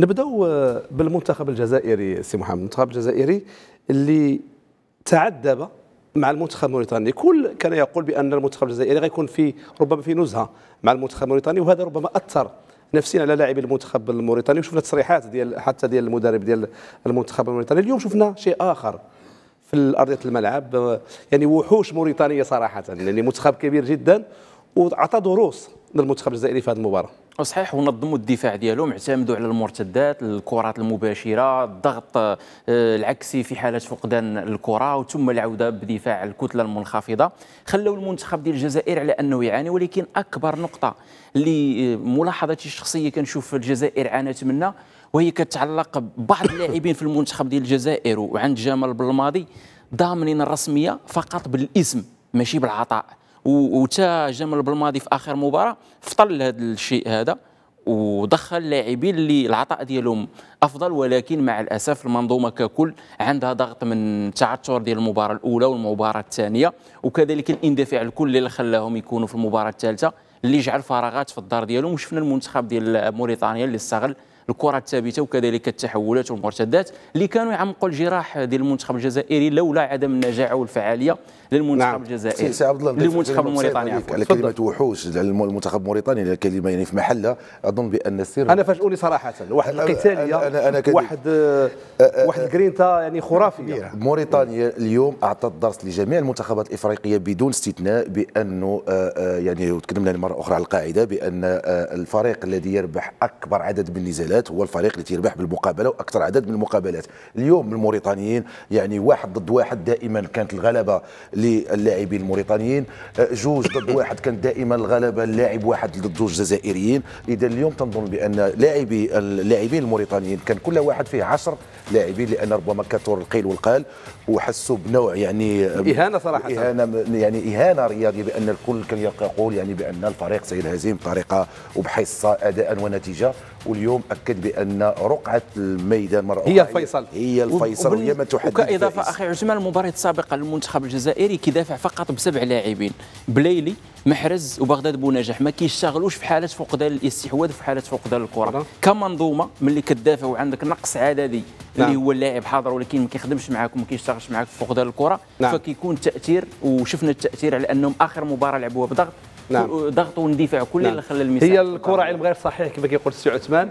نبداو آه، بالمنتخب الجزائري سي محمد المنتخب الجزائري اللي تعذب مع المنتخب الموريتاني كل كان يقول بان المنتخب الجزائري غيكون في ربما في نزهه مع المنتخب الموريتاني وهذا ربما اثر نفسيا على لاعبي المنتخب الموريتاني وشفنا تصريحات ديال حتى ديال المدرب ديال المنتخب الموريتاني اليوم شفنا شيء اخر في ارضيه الملعب آه، يعني وحوش موريتانيه صراحه يعني منتخب كبير جدا وعطى دروس للمنتخب الجزائري في هذه المباراه صحيح ونظموا الدفاع ديالهم اعتمدوا على المرتدات الكرات المباشره الضغط آه، العكسي في حاله فقدان الكره وثم العوده بدفاع الكتله المنخفضه خلوا المنتخب ديال الجزائر على انه يعاني ولكن اكبر نقطه اللي ملاحظتي الشخصيه كنشوف الجزائر عانت منها وهي كتعلق ببعض اللاعبين في المنتخب ديال الجزائر وعند جمال بالماضي ضامنين الرسميه فقط بالاسم ماشي بالعطاء وتا جمال بالماضي في اخر مباراه فطل هذا الشيء هذا ودخل لاعبين اللي العطاء ديالهم افضل ولكن مع الاسف المنظومه ككل عندها ضغط من التعثر ديال المباراه الاولى والمباراه الثانيه وكذلك الاندفاع الكل اللي خلاهم يكونوا في المباراه الثالثه اللي جعل فراغات في الدار ديالهم وشفنا المنتخب ديال موريتانيا اللي استغل الكره الثابته وكذلك التحولات والمرتدات اللي كانوا يعمقوا الجراح ديال المنتخب الجزائري لولا عدم النجاعه والفعاليه للمنتخب نعم. الجزائري سي عبد الله للمنتخب الموريتاني على كلمه وحوش المنتخب الموريتاني كلمه يعني في محلها اظن بان السر انا فاجئوني صراحه واحد القتاليه أنا أنا واحد أه أه واحد جرينتا يعني خرافيه موريتانيا اليوم اعطت درس لجميع المنتخبات الافريقيه بدون استثناء بانه أه، أه، يعني وتكلمنا مره اخرى على القاعده بان أه، الفريق الذي يربح اكبر عدد من النزالات المقابلات هو الفريق اللي تيربح بالمقابله واكثر عدد من المقابلات اليوم الموريتانيين يعني واحد ضد واحد دائما كانت الغلبه للاعبين الموريتانيين آه، جوج ضد واحد كانت دائما الغلبه اللاعب واحد ضد جوج جزائريين اذا اليوم تنظن بان لاعبي اللاعبين الموريتانيين كان كل واحد فيه 10 لاعبين لان ربما كثر القيل والقال وحسوا بنوع يعني آه، اهانه صراحه اهانه يعني اهانه رياضيه بان الكل كان يقول يعني بان الفريق سيهزم بطريقه وبحصه اداء ونتيجه واليوم اكد بان رقعه الميدان مره هي الفيصل هي الفيصل وهي ما تحدد وكاضافه اخي عثمان المباراه السابقه للمنتخب الجزائري كيدافع فقط بسبع لاعبين بليلي محرز وبغداد بونجاح ما كيشتغلوش في حاله فقدان الاستحواذ في حاله فقدان الكره كمنظومه ملي كتدافع وعندك نقص عددي نعم. اللي هو اللاعب حاضر ولكن ما كيخدمش معاك وما كيشتغلش معاك في فقدان الكره نعم. فكيكون تاثير وشفنا التاثير على انهم اخر مباراه لعبوها بضغط نعم ضغط واندفاع كل نعم. اللي خلى المساحه هي الكره علم غير صحيح كما كيقول السي عثمان